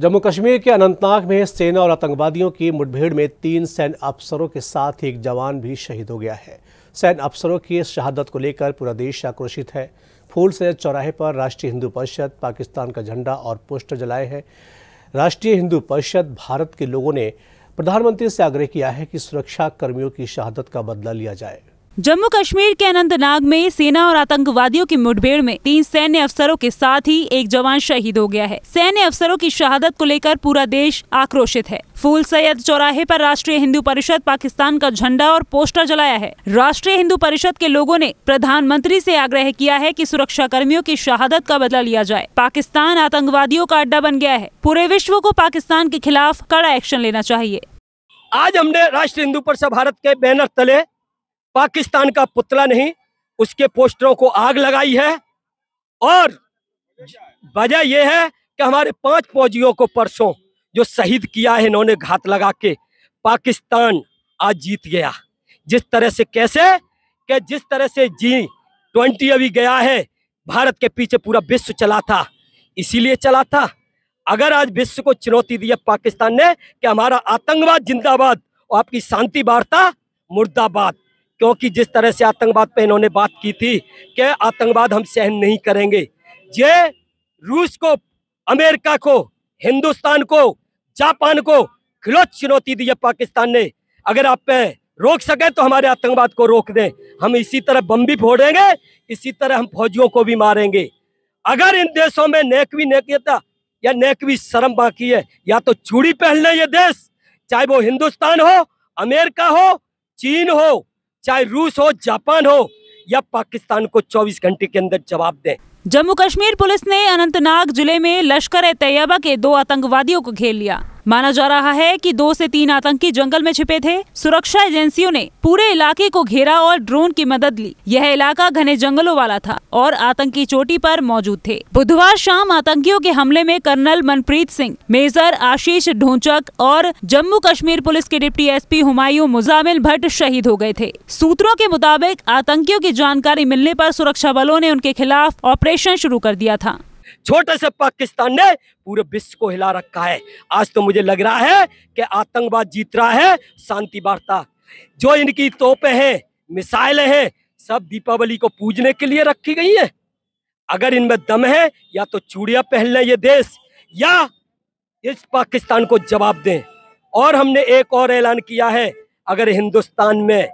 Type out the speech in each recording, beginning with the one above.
जम्मू कश्मीर के अनंतनाग में सेना और आतंकवादियों की मुठभेड़ में तीन सैन्य अफसरों के साथ एक जवान भी शहीद हो गया है सैन्य अफसरों की इस शहादत को लेकर पूरा देश आक्रोशित है फूल से चौराहे पर राष्ट्रीय हिंदू परिषद पाकिस्तान का झंडा और पोस्टर जलाए हैं राष्ट्रीय हिंदू परिषद भारत के लोगों ने प्रधानमंत्री से आग्रह किया है कि सुरक्षा कर्मियों की शहादत का बदला लिया जाए जम्मू कश्मीर के अनंतनाग में सेना और आतंकवादियों की मुठभेड़ में तीन सैन्य अफसरों के साथ ही एक जवान शहीद हो गया है सैन्य अफसरों की शहादत को लेकर पूरा देश आक्रोशित है फूल सैयद चौराहे पर राष्ट्रीय हिंदू परिषद पाकिस्तान का झंडा और पोस्टर जलाया है राष्ट्रीय हिंदू परिषद के लोगों ने प्रधानमंत्री से आग्रह किया है कि सुरक्षा कर्मियों की शहादत का बदला लिया जाए पाकिस्तान आतंकवादियों का अड्डा बन गया है पूरे विश्व को पाकिस्तान के खिलाफ कड़ा एक्शन लेना चाहिए आज हमने राष्ट्रीय हिंदू परिषद भारत के बैनर तले पाकिस्तान का पुतला नहीं उसके पोस्टरों को आग लगाई है और वजह यह है कि हमारे पांच फौजियों को परसों जो शहीद किया है इन्होंने घात लगा के पाकिस्तान आज जीत गया जिस तरह से कैसे कि जिस तरह से जी ट्वेंटी अभी गया है भारत के पीछे पूरा विश्व चला था इसीलिए चला था अगर आज विश्व को चुनौती दी है पाकिस्तान ने कि हमारा आतंकवाद जिंदाबाद और आपकी शांति वार्ता मुर्दाबाद क्योंकि जिस तरह से आतंकवाद पे इन्होंने बात की थी कि आतंकवाद हम सहन नहीं करेंगे ये रूस को अमेरिका को हिंदुस्तान को जापान को खिलौत चुनौती दी है पाकिस्तान ने अगर आप पे रोक सके तो हमारे आतंकवाद को रोक दें हम इसी तरह बम भी फोड़ेंगे इसी तरह हम फौजियों को भी मारेंगे अगर इन देशों में नेकवी नेकता या नेकवी शर्म बाकी है या तो चूड़ी पहन ले ये देश चाहे वो हिंदुस्तान हो अमेरिका हो चीन हो चाहे रूस हो जापान हो या पाकिस्तान को 24 घंटे के अंदर जवाब दें जम्मू कश्मीर पुलिस ने अनंतनाग जिले में लश्कर ए तैयबा के दो आतंकवादियों को घेर लिया माना जा रहा है कि दो से तीन आतंकी जंगल में छिपे थे सुरक्षा एजेंसियों ने पूरे इलाके को घेरा और ड्रोन की मदद ली यह इलाका घने जंगलों वाला था और आतंकी चोटी पर मौजूद थे बुधवार शाम आतंकियों के हमले में कर्नल मनप्रीत सिंह मेजर आशीष ढोंचक और जम्मू कश्मीर पुलिस के डिप्टी एस हुमायूं मुजामिल भट्ट शहीद हो गए थे सूत्रों के मुताबिक आतंकियों की जानकारी मिलने आरोप सुरक्षा बलों ने उनके खिलाफ ऑपरेशन शुरू कर दिया था छोटे से पाकिस्तान ने पूरे विश्व को हिला रखा है आज तो मुझे लग रहा है कि आतंकवाद जीत रहा है शांति वार्ता जो इनकी तोपे हैं मिसाइलें हैं सब दीपावली को पूजने के लिए रखी गई है अगर इनमें दम है या तो चूड़िया पहन लें ये देश या इस पाकिस्तान को जवाब दें और हमने एक और ऐलान किया है अगर हिंदुस्तान में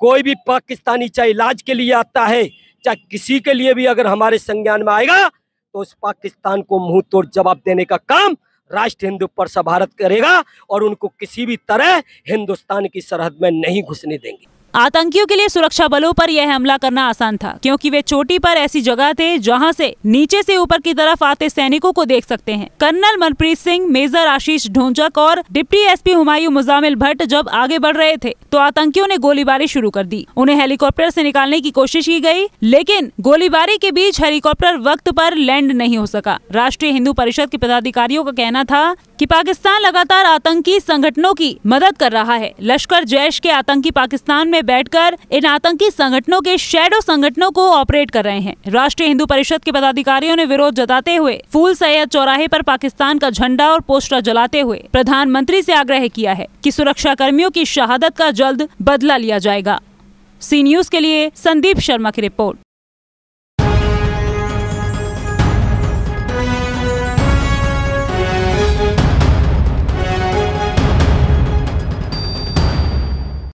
कोई भी पाकिस्तानी चाहे इलाज के लिए आता है चाहे किसी के लिए भी अगर हमारे संज्ञान में आएगा तो उस पाकिस्तान को मुंह तोड़ जवाब देने का काम राष्ट्र हिंदू पर भारत करेगा और उनको किसी भी तरह हिंदुस्तान की सरहद में नहीं घुसने देंगे आतंकियों के लिए सुरक्षा बलों पर यह हमला करना आसान था क्योंकि वे चोटी पर ऐसी जगह थे जहां से नीचे से ऊपर की तरफ आते सैनिकों को देख सकते हैं कर्नल मनप्रीत सिंह मेजर आशीष ढोंचक और डिप्टी एसपी हुमायूं मुजामिल भट्ट जब आगे बढ़ रहे थे तो आतंकियों ने गोलीबारी शुरू कर दी उन्हें हेलीकॉप्टर ऐसी निकालने की कोशिश की गयी लेकिन गोलीबारी के बीच हेलीकॉप्टर वक्त आरोप लैंड नहीं हो सका राष्ट्रीय हिंदू परिषद के पदाधिकारियों का कहना था की पाकिस्तान लगातार आतंकी संगठनों की मदद कर रहा है लश्कर जैश के आतंकी पाकिस्तान में में बैठकर इन आतंकी संगठनों के शेडो संगठनों को ऑपरेट कर रहे हैं राष्ट्रीय हिंदू परिषद के पदाधिकारियों ने विरोध जताते हुए फूल सैयद चौराहे पर पाकिस्तान का झंडा और पोस्टर जलाते हुए प्रधानमंत्री से आग्रह किया है कि सुरक्षा कर्मियों की शहादत का जल्द बदला लिया जाएगा सी न्यूज के लिए संदीप शर्मा की रिपोर्ट